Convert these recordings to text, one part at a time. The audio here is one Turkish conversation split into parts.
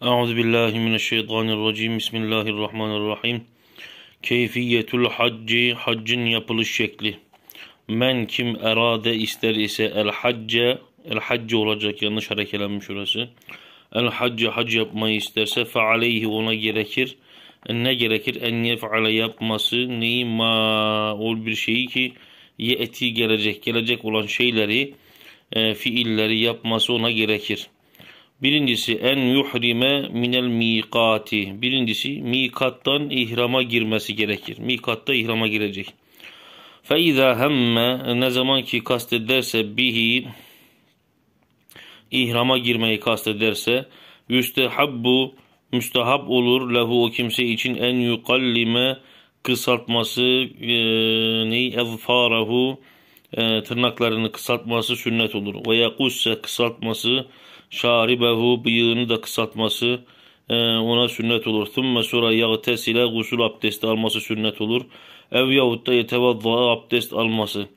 Euzu billahi mineşşeytanirracim. Bismillahirrahmanirrahim. Keyfiyetul hacci haccın yapılış şekli. Men kim erade ister ise el hacce el hacce olacak yanlış harekelenmiş şurası. El hacce hac yapmayı isterse fe aleyhi ona gerekir. E, ne gerekir? En yef'ale yapması neyi ma ol bir şeyi ki ye eti gelecek gelecek olan şeyleri e, fiilleri yapması ona gerekir. Birincisi en yuhrime minel mikati. Birincisi mikattan ihrama girmesi gerekir. Mikatta ihrama girecek. Fe izâ hemme ne zaman ki kastederse bihi ihrama girmeyi kastederse yüstehabbu müstehab olur lehu o kimse için en yukallime kısaltması e, neyi ezfarahu e, tırnaklarını kısaltması sünnet olur. Ve yakusse kısaltması şaribehu bıyığını da kısaltması e, ona sünnet olur. Thumma sonra yagtesile gusül abdesti alması sünnet olur. Ev yahut da yetevazza abdest alması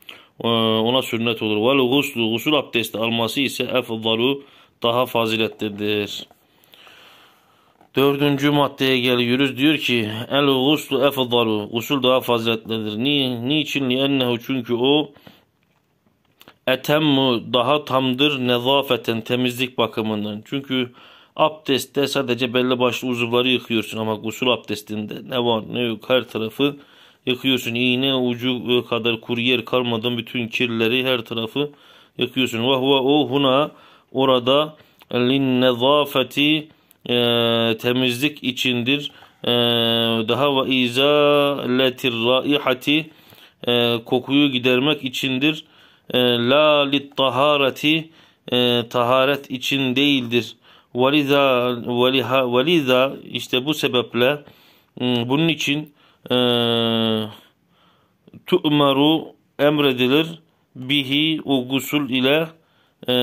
e, ona sünnet olur. Vel guslu gusül abdesti alması ise efdalu daha faziletlidir. Dördüncü maddeye geliyoruz. Diyor ki el guslu efdalu. Gusul daha faziletlidir. Ni, niçin? Li ennehu çünkü o etemmu daha tamdır nezafeten temizlik bakımından. Çünkü abdestte sadece belli başlı uzuvları yıkıyorsun ama gusül abdestinde ne var ne yok her tarafı yıkıyorsun. İğne ucu kadar kuru yer kalmadan bütün kirleri her tarafı yıkıyorsun. Ve huve o huna orada lin nezafeti e, temizlik içindir. E, daha ve izaletir raihati e, kokuyu gidermek içindir e, la lit tahareti e, taharet için değildir. Veliza veliha veliza işte bu sebeple e, bunun için e, tu'maru emredilir bihi o gusul ile e,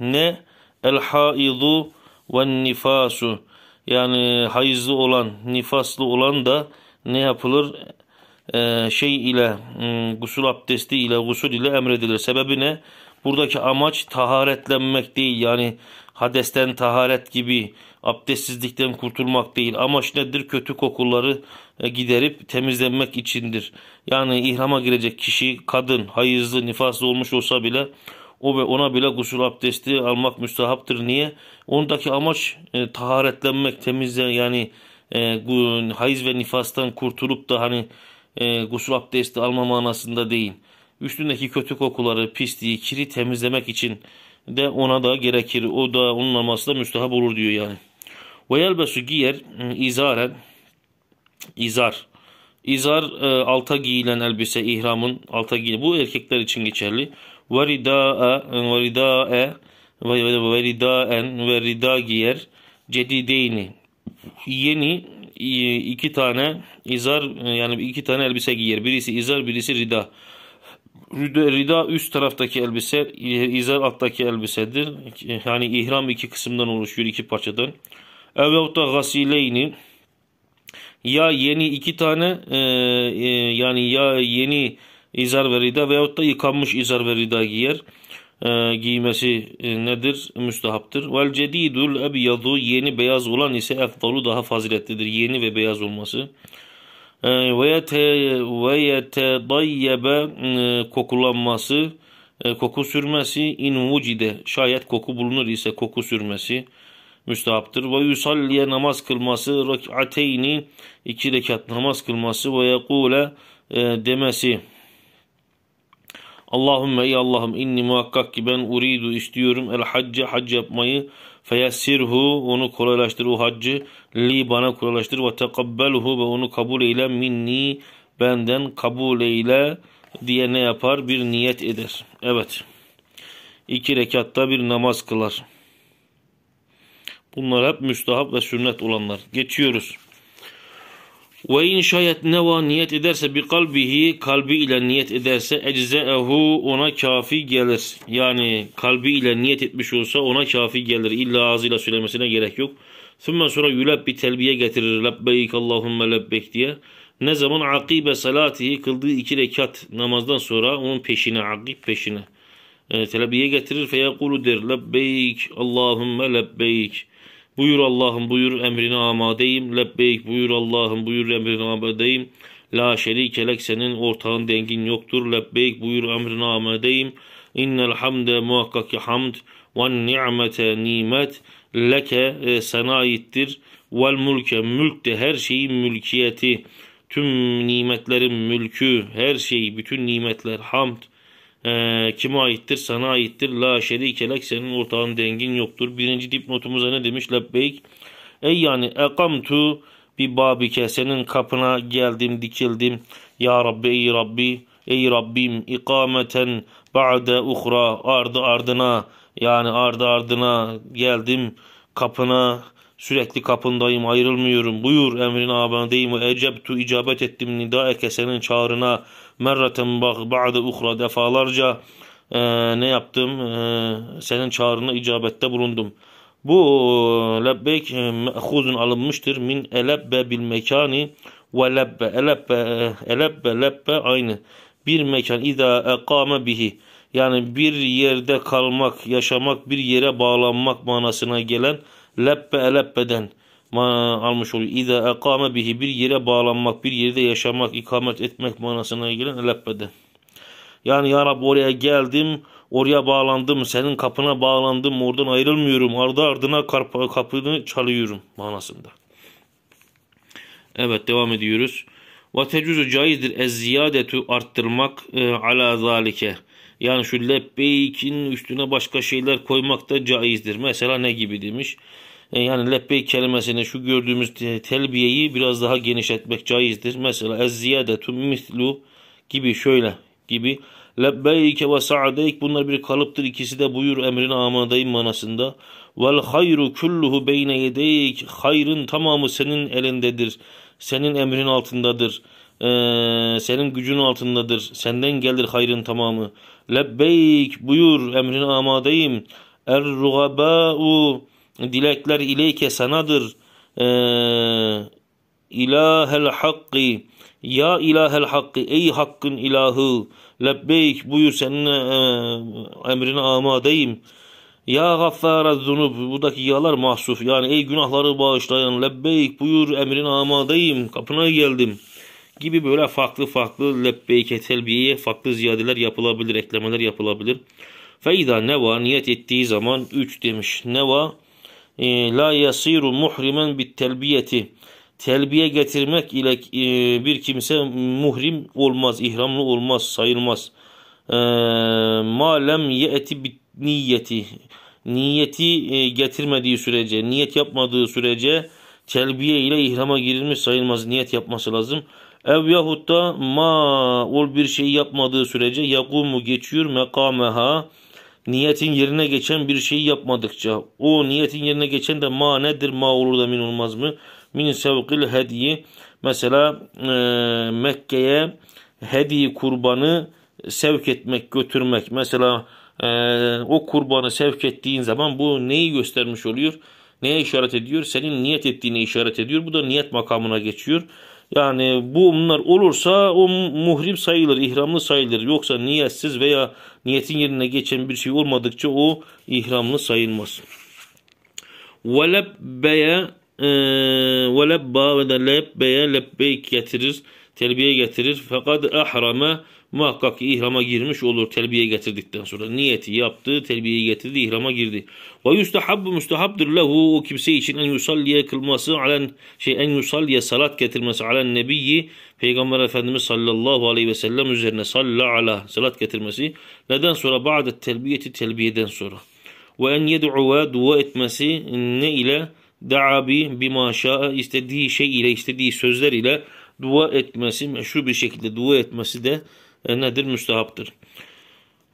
ne el haidu ve nifasu yani hayızlı olan nifaslı olan da ne yapılır e, şey ile hmm, gusül abdesti ile gusül ile emredilir. Sebebi ne? Buradaki amaç taharetlenmek değil. Yani hadesten taharet gibi abdestsizlikten kurtulmak değil. Amaç nedir? Kötü kokuları e, giderip temizlenmek içindir. Yani ihrama girecek kişi kadın, hayızlı, nifaslı olmuş olsa bile o ve ona bile gusül abdesti almak müstehaptır. Niye? Ondaki amaç e, taharetlenmek, temizle yani e, hayız ve nifastan kurtulup da hani e, gusül abdesti alma manasında değil. Üstündeki kötü kokuları, pisliği, kiri temizlemek için de ona da gerekir. O da onun alması da müstehap olur diyor yani. Ve yelbesu giyer izaren izar. İzar e, alta giyilen elbise ihramın alta giyilen. Bu erkekler için geçerli. Ve ridae ve ridae ve ridaen ve rida giyer cedideyni. Yeni iki tane izar e, yani iki tane elbise giyer. Birisi izar birisi rida. Rida üst taraftaki elbise, izar alttaki elbisedir. Yani ihram iki kısımdan oluşuyor, iki parçadan. Evvelt da gasileyni ya yeni iki tane e, e, yani ya yeni izar ve rida veyahut da yıkanmış izar ve rida giyer e, giymesi e, nedir? Müstehaptır. Vel cedidul ebyadu yeni beyaz olan ise efdalu daha faziletlidir. Yeni ve beyaz olması. E, ve yetedayyebe e, kokulanması, e, koku sürmesi in vucide şayet koku bulunur ise koku sürmesi müstehaptır. Ve yusalliye namaz kılması, rak'ateyni iki rekat namaz kılması ve yekule e, demesi Allahümme ey Allah'ım inni muhakkak ki ben uridu istiyorum el haccı hac yapmayı feyessirhu onu kolaylaştır o haccı li bana kolaylaştır ve tekabbelhu ve onu kabul eyle minni benden kabul eyle diye ne yapar? Bir niyet eder. Evet. iki rekatta bir namaz kılar. Bunlar hep müstahap ve sünnet olanlar. Geçiyoruz. Ve in şayet neva niyet ederse bi kalbihi kalbi ile niyet ederse eczeehu ona kafi gelir. Yani kalbi ile niyet etmiş olsa ona kafi gelir. İlla ağzıyla söylemesine gerek yok. Sümme sonra yulab bir telbiye getirir. Lebbeyk Allahümme lebbeyk diye. Ne zaman akibe salatihi kıldığı iki rekat namazdan sonra onun peşine akib peşine e, telbiye getirir. Feyekulu der lebbeyk Allahümme lebbeyk. Buyur Allah'ım buyur emrine amadeyim. Lebbeyk buyur Allah'ım buyur emrine amadeyim. La şerike lek senin ortağın dengin yoktur. Lebbeyk buyur emrine amadeyim. İnnel hamde muhakkak ki hamd ve ni'mete nimet leke e, sana aittir. Vel mulke mülk de her şeyin mülkiyeti. Tüm nimetlerin mülkü, her şey, bütün nimetler hamd e, kime aittir? Sana aittir. La şerike lek senin ortağın dengin yoktur. Birinci dipnotumuza ne demiş? Lebbeyk. Ey yani ekamtu bir babike senin kapına geldim dikildim. Ya Rabbi ey Rabbi ey Rabbim ikameten ba'de uhra ardı ardına yani ardı ardına geldim kapına Sürekli kapındayım ayrılmıyorum. Buyur emrin abadeyim ve ecebtu icabet ettim Nida senin çağrına. Merraten ba'de uhra defalarca e, ne yaptım? E, senin çağrına icabette bulundum. Bu e, lebbek e, me'huzun alınmıştır. Min elebbe bil mekani ve lebbe. Elebbe, e, elebbe, lebbe aynı. Bir mekan ida ekame bihi. Yani bir yerde kalmak, yaşamak, bir yere bağlanmak manasına gelen lebbe elebbeden almış oluyor. İza ekame bihi bir yere bağlanmak, bir yerde yaşamak, ikamet etmek manasına gelen lebbeden. Yani ya Rabbi oraya geldim, oraya bağlandım, senin kapına bağlandım, oradan ayrılmıyorum, ardı ardına kapı, kapını çalıyorum manasında. Evet devam ediyoruz. Ve tecuzu caizdir ez ziyadetu arttırmak e, ala zalike. Yani şu lebbeykin üstüne başka şeyler koymak da caizdir. Mesela ne gibi demiş. E, yani lebbeyk kelimesini şu gördüğümüz telbiyeyi biraz daha genişletmek caizdir. Mesela ezziyadetun mislu gibi şöyle gibi lebbeyke ve sa'deyk bunlar bir kalıptır. İkisi de buyur emrin amadayım manasında. Vel hayru kulluhu beyne yedeyk hayrın tamamı senin elindedir. Senin emrin altındadır. Ee, senin gücün altındadır. Senden gelir hayrın tamamı. Lebbeyk buyur emrin amadayım. Er rugabâ'u dilekler ileyke sanadır. Ee, ilahel hakkı ya ilahel hakkı ey hakkın ilahı lebbeyk buyur senin e, emrine amadeyim. Ya gaffara zunub buradaki yalar mahsuf yani ey günahları bağışlayan lebbeyk buyur emrin amadayım kapına geldim gibi böyle farklı farklı lebbeyke telbiyeye farklı ziyadeler yapılabilir eklemeler yapılabilir. Feyda var niyet ettiği zaman 3 demiş ne var. Ee, la yasiru muhrimen bit telbiyeti telbiye getirmek ile e, bir kimse muhrim olmaz, ihramlı olmaz, sayılmaz. E, ma lem ye'ti bit niyeti. Niyeti getirmediği sürece, niyet yapmadığı sürece telbiye ile ihrama girilmiş sayılmaz. Niyet yapması lazım. Ev yahut ma ol bir şey yapmadığı sürece yakumu geçiyor mekameha niyetin yerine geçen bir şeyi yapmadıkça o niyetin yerine geçen de ma nedir ma olur da min olmaz mı? Min sevkil hediye mesela e, Mekke'ye hediye kurbanı sevk etmek götürmek mesela e, o kurbanı sevk ettiğin zaman bu neyi göstermiş oluyor? Neye işaret ediyor? Senin niyet ettiğine işaret ediyor. Bu da niyet makamına geçiyor. Yani bu bunlar olursa o muhrim sayılır, ihramlı sayılır. Yoksa niyetsiz veya niyetin yerine geçen bir şey olmadıkça o ihramlı sayılmaz. Velebbeye e, velebba ve de lebbeye lebbeyk getirir telbiye getirir. Fakat ahrame muhakkak ki ihrama girmiş olur telbiye getirdikten sonra. Niyeti yaptı, telbiyeyi getirdi, ihrama girdi. Ve yustahabbu müstehaptır lehu o kimse için en yusalliye kılması alen şey en yusalliye salat getirmesi alen nebiyyi Peygamber Efendimiz sallallahu aleyhi ve sellem üzerine salla ala salat getirmesi. Neden sonra? Ba'de telbiyeti telbiyeden sonra. Ve en yed'uve dua etmesi ne ile? Da'a bimaşa istediği şey ile istediği sözler ile dua etmesi, meşru bir şekilde dua etmesi de e, nedir? Müstehaptır.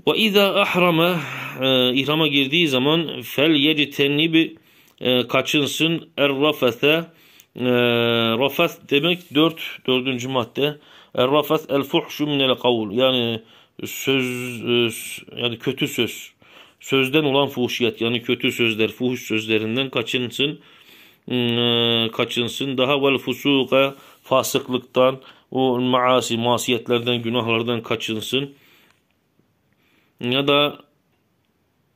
Ve izâ ahrama e, ihrama girdiği zaman fel yectenibi e, kaçınsın er rafethe e, rafet demek dört dördüncü madde. Er rafet el fuhşu minel kavul. Yani söz e, yani kötü söz. Sözden olan fuhşiyat yani kötü sözler, fuhuş sözlerinden kaçınsın. E, kaçınsın. Daha vel fusuka fasıklıktan, o maasi, masiyetlerden, günahlardan kaçınsın. Ya da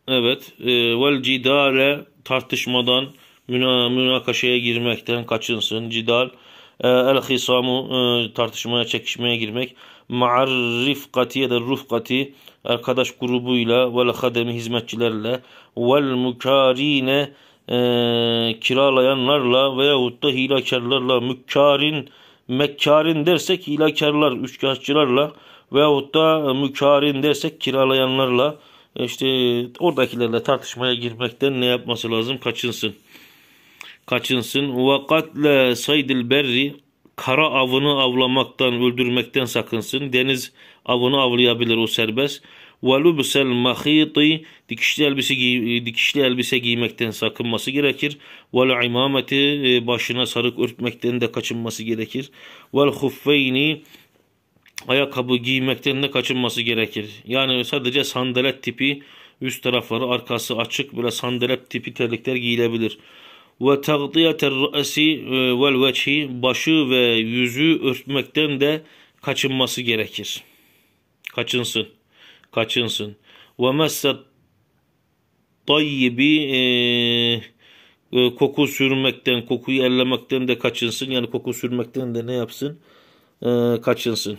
evet e, vel cidale tartışmadan, münakaşaya girmekten kaçınsın. Cidal e, el hisamu e, tartışmaya, çekişmeye girmek. Ma'ar rifkati ya da rufkati arkadaş grubuyla vel hademi hizmetçilerle vel mukarine e, kiralayanlarla veyahut da hilakarlarla mükkarin mekkarin dersek hilekarlar üçkağıtçılarla veyahut da mükarin dersek kiralayanlarla işte oradakilerle tartışmaya girmekten ne yapması lazım? Kaçınsın. Kaçınsın. Ve saydil berri kara avını avlamaktan, öldürmekten sakınsın. Deniz avını avlayabilir o serbest ve lubsel mahiti dikişli elbise giy e, dikişli elbise giymekten sakınması gerekir. Vel imameti e, başına sarık örtmekten de kaçınması gerekir. Vel huffeyni ayakkabı giymekten de kaçınması gerekir. Yani sadece sandalet tipi üst tarafları arkası açık böyle sandalet tipi terlikler giyilebilir. Ve tagdiyeter ra'si e, vel veçhi başı ve yüzü örtmekten de kaçınması gerekir. Kaçınsın kaçınsın. Ve messet tayyibi e, e, koku sürmekten, kokuyu ellemekten de kaçınsın. Yani koku sürmekten de ne yapsın? E, kaçınsın.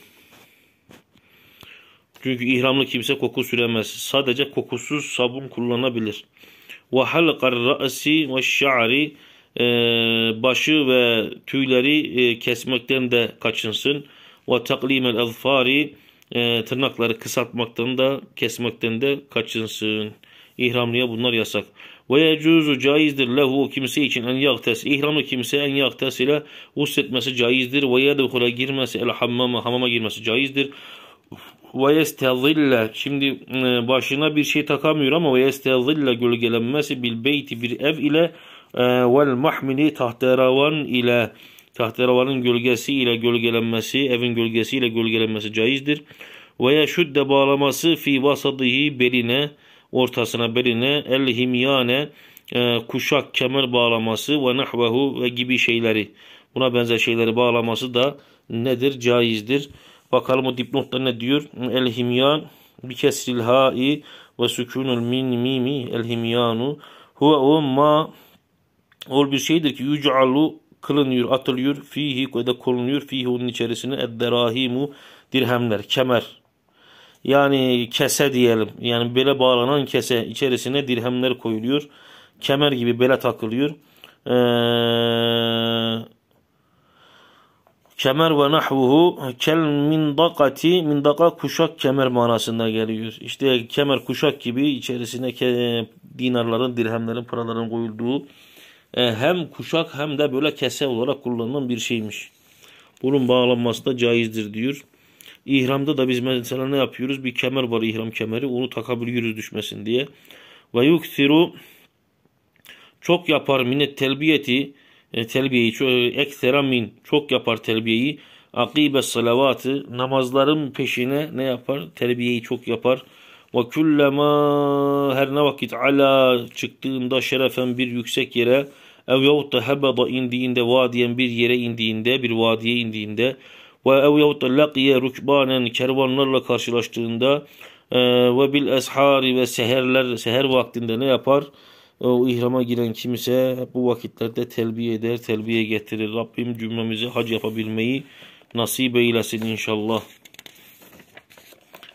Çünkü ihramlı kimse koku süremez. Sadece kokusuz sabun kullanabilir. Ve halqar ra'si ve şa'ri e, başı ve tüyleri e, kesmekten de kaçınsın. Ve taklimel azfari e, tırnakları kısaltmaktan da kesmekten de kaçınsın. İhramlıya bunlar yasak. Ve yecuzu caizdir lehu kimse için en yaktes. İhramlı kimse en yaktes ile usletmesi caizdir. Ve yedhule girmesi el hammama hamama girmesi caizdir. Ve yestezille şimdi e, başına bir şey takamıyor ama ve yestezille gölgelenmesi bil beyti bir ev ile vel mahmini tahteravan ile tahteravanın gölgesi ile gölgelenmesi, evin gölgesi ile gölgelenmesi caizdir. Veya şüdde bağlaması fi vasadihi beline, ortasına beline, el himyane, e, kuşak kemer bağlaması ve nahvehu ve gibi şeyleri. Buna benzer şeyleri bağlaması da nedir? Caizdir. Bakalım o dipnotta ne diyor? El himyan bi kesril ha'i ve sükunul min mimi el himyanu huve o ma ol bir şeydir ki yucalu kılınıyor, atılıyor. Fihi ve de konuluyor. Fihi onun içerisine edderahimu dirhemler, kemer. Yani kese diyelim. Yani bele bağlanan kese içerisine dirhemler koyuluyor. Kemer gibi bele takılıyor. Ee, kemer ve nahvuhu kel mindakati mindaka kuşak kemer manasında geliyor. İşte kemer kuşak gibi içerisine dinarların, dirhemlerin, paraların koyulduğu e, hem kuşak hem de böyle kese olarak kullanılan bir şeymiş. Bunun bağlanması da caizdir diyor. İhramda da biz mesela ne yapıyoruz? Bir kemer var ihram kemeri. Onu takabiliyoruz düşmesin diye. Ve yuksiru çok yapar minet telbiyeti e, telbiyeyi ekstra min çok yapar telbiyeyi akibe salavatı namazların peşine ne yapar? Telbiyeyi çok yapar. Ve küllema her ne vakit ala çıktığında şerefen bir yüksek yere ev yahut da hebada indiğinde vadiyen bir yere indiğinde bir vadiye indiğinde ve ev yahut da lakiye rükbanen kervanlarla karşılaştığında e, ve bil eshari ve seherler seher vaktinde ne yapar? E, o ihrama giren kimse bu vakitlerde telbiye eder, telbiye getirir. Rabbim cümlemizi hac yapabilmeyi nasip eylesin inşallah.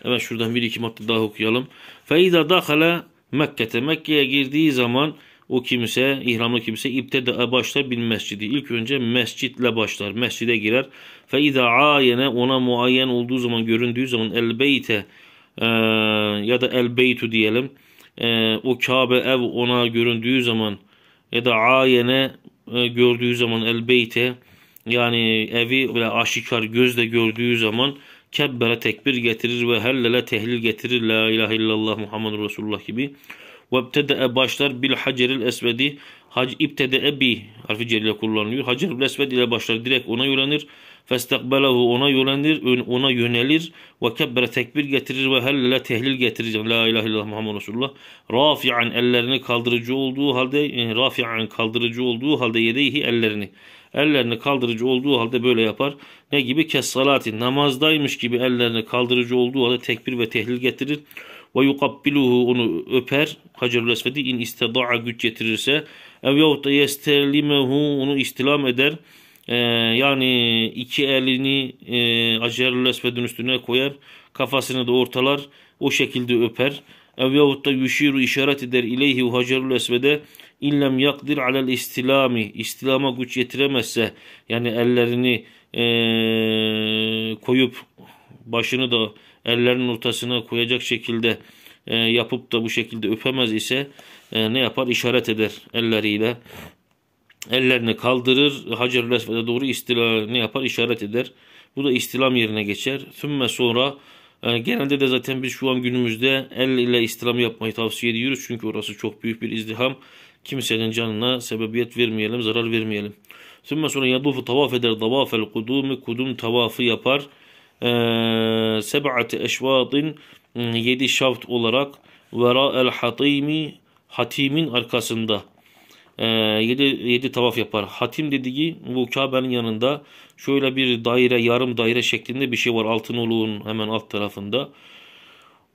Evet şuradan bir iki madde daha okuyalım. Feiza dakhala Mekke'te. Mekke'ye girdiği zaman o kimse, ihramlı kimse ibtede başlar bil mescidi. İlk önce mescitle başlar. Mescide girer. Fe izâ ayene ona muayyen olduğu zaman, göründüğü zaman el beyte e, ya da el beytu diyelim. E, o Kabe ev ona göründüğü zaman ya da ayene e, gördüğü zaman el beyte yani evi böyle aşikar gözle gördüğü zaman kebbere tekbir getirir ve hellele tehlil getirir la ilahe illallah Muhammed Resulullah gibi. Ve başlar bil haceril esvedi. Hac ibtede'e bi harfi cer ile kullanılıyor. Haceril esved ile başlar. Direkt ona yönelir. Festakbelehu ona yönelir. Ona yönelir. Ve kebbere tekbir getirir. Ve hellele tehlil getirir. La ilahe illallah Muhammed Resulullah. Rafi'an ellerini kaldırıcı olduğu halde yani e, rafi'an kaldırıcı olduğu halde yedeyhi ellerini ellerini kaldırıcı olduğu halde böyle yapar. Ne gibi? Kes salati namazdaymış gibi ellerini kaldırıcı olduğu halde tekbir ve tehlil getirir ve yukabbiluhu onu öper Hacerül Esved'i in isteda'a güç getirirse ev yahut da yestelimehu onu istilam eder ee, yani iki elini e, Hacerül Esved'in üstüne koyar kafasını da ortalar o şekilde öper ev yahut da yuşiru işaret eder ileyhi Hacerül Esved'e illem yakdir alel istilami istilama güç getiremezse yani ellerini e, koyup başını da ellerinin ortasına koyacak şekilde e, yapıp da bu şekilde öpemez ise e, ne yapar? İşaret eder elleriyle. Ellerini kaldırır. Hacer-ül Esved'e doğru istila ne yapar? İşaret eder. Bu da istilam yerine geçer. Sümme sonra e, genelde de zaten biz şu an günümüzde el ile istilam yapmayı tavsiye ediyoruz. Çünkü orası çok büyük bir izdiham. Kimsenin canına sebebiyet vermeyelim, zarar vermeyelim. Sümme sonra yadufu tavaf eder. Davafel kudumu kudum tavafı yapar. Ee, seb'ati eşvatin 7 hmm, şaft olarak vera el hatimi hatimin arkasında 7 ee, yedi tavaf yapar. Hatim dediği bu Kabe'nin yanında şöyle bir daire yarım daire şeklinde bir şey var altın Altınoluk'un hemen alt tarafında.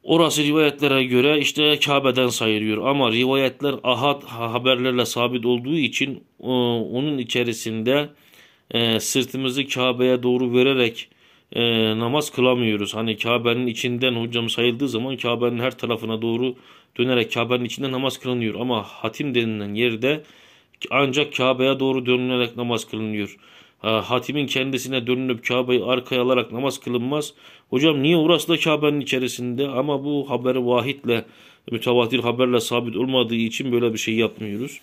Orası rivayetlere göre işte Kabe'den sayılıyor ama rivayetler ahad haberlerle sabit olduğu için e, onun içerisinde e, sırtımızı Kabe'ye doğru vererek e, namaz kılamıyoruz. Hani Kabe'nin içinden hocam sayıldığı zaman Kabe'nin her tarafına doğru dönerek Kabe'nin içinden namaz kılınıyor. Ama hatim denilen yerde ancak Kabe'ye doğru dönülerek namaz kılınıyor. Ha, hatimin kendisine dönülüp Kabe'yi arkaya alarak namaz kılınmaz. Hocam niye orası da Kabe'nin içerisinde ama bu haberi vahitle mütevatir haberle sabit olmadığı için böyle bir şey yapmıyoruz.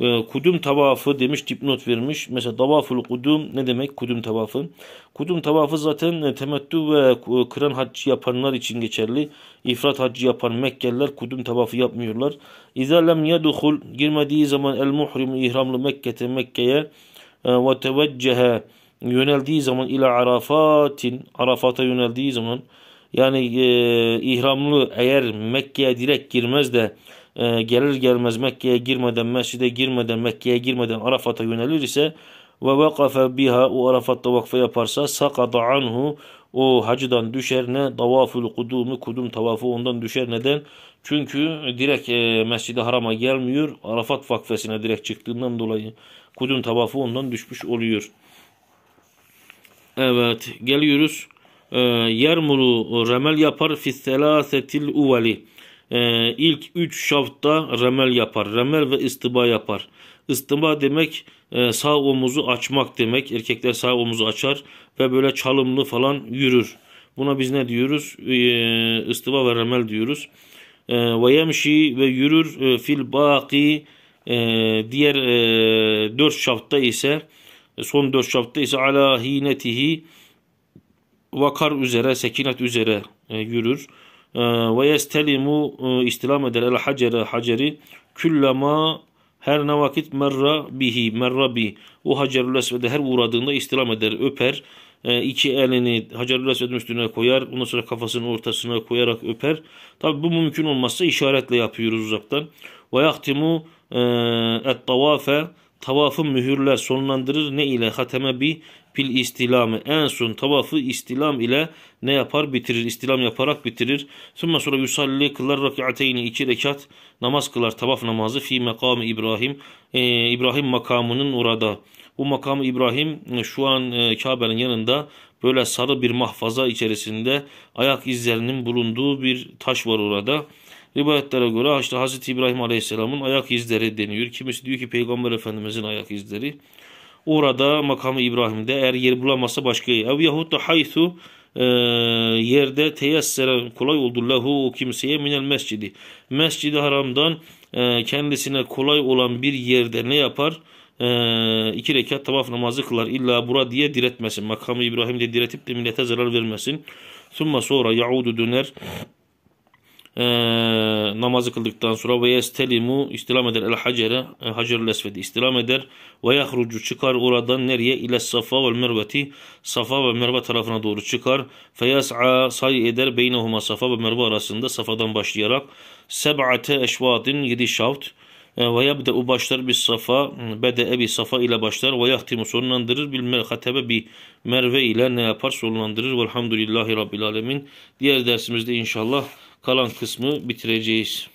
Ee, kudüm tavafı demiş dipnot vermiş. Mesela tavaful kudüm ne demek kudüm tavafı? Kudüm tavafı zaten e, temettü ve kıran haccı yapanlar için geçerli. İfrat haccı yapan Mekkeliler kudüm tavafı yapmıyorlar. İzâ lem yeduhul girmediği zaman el muhrim ihramlı Mekke'te Mekke'ye e, ve teveccehe yöneldiği zaman ila Arafat'in Arafat'a yöneldiği zaman yani e, ihramlı eğer Mekke'ye direkt girmez de ee, gelir gelmez Mekke'ye girmeden, mescide girmeden, Mekke'ye girmeden Arafat'a yönelir ise ve vakafe biha o Arafat'ta vakfe yaparsa sakata anhu o hacıdan düşer ne davaful kudumu kudum tavafı ondan düşer neden? Çünkü direkt e, mescid Haram'a gelmiyor. Arafat vakfesine direkt çıktığından dolayı kudum tavafı ondan düşmüş oluyor. Evet geliyoruz. E, yermulu remel yapar fisselâsetil uvali e, ilk 3 şafta remel yapar. Remel ve istiba yapar. İstiba demek e, sağ omuzu açmak demek. Erkekler sağ omuzu açar ve böyle çalımlı falan yürür. Buna biz ne diyoruz? E, ee, istiba ve remel diyoruz. E, ve yemşi ve yürür e, fil baki diğer e, 4 şafta ise son 4 şafta ise ala hinetihi vakar üzere, sekinet üzere e, yürür. Ee, ve yestelimu e, istilam eder el hacere haceri küllema her ne vakit merra bihi merra bi o hacerül esvede her uğradığında istilam eder öper ee, iki elini hacerül esvedin üstüne koyar ondan sonra kafasının ortasına koyarak öper tabi bu mümkün olmazsa işaretle yapıyoruz uzaktan ve yaktimu et tavafe tavafı mühürler sonlandırır ne ile hateme bi bil istilamı en son tavafı istilam ile ne yapar bitirir istilam yaparak bitirir. Sonra sonra yusalli kılar rak'ateyni iki rekat namaz kılar tavaf namazı fi makamı İbrahim e, İbrahim makamının orada. Bu makamı İbrahim e, şu an e, Kabe'nin yanında böyle sarı bir mahfaza içerisinde ayak izlerinin bulunduğu bir taş var orada. Rivayetlere göre işte Hazreti İbrahim Aleyhisselam'ın ayak izleri deniyor. Kimisi diyor ki Peygamber Efendimizin ayak izleri. Orada makamı İbrahim'de eğer yer bulamazsa başka ev yahut da haythu e, yerde teyessere kolay oldu lehu o kimseye minel mescidi. Mescidi haramdan e, kendisine kolay olan bir yerde ne yapar? E, iki rekat tavaf namazı kılar. İlla bura diye diretmesin. Makamı İbrahim'de diretip de millete zarar vermesin. Summa sonra yaudu döner e, namazı kıldıktan sonra ve yestelimu istilam eder el hacere e, hacerül esvedi istilam eder ve yahrucu çıkar oradan nereye ile safa ve merveti safa ve merve tarafına doğru çıkar fe yas'a say eder beynehuma safa ve merve arasında safadan başlayarak seb'ate eşvadin yedi şavt e, ve yabda'u başlar bir safa bede'e bir safa ile başlar ve yahtimu sonlandırır bil hatebe bir merve ile ne yapar sonlandırır velhamdülillahi rabbil alemin diğer dersimizde inşallah Kalan kısmı bitireceğiz.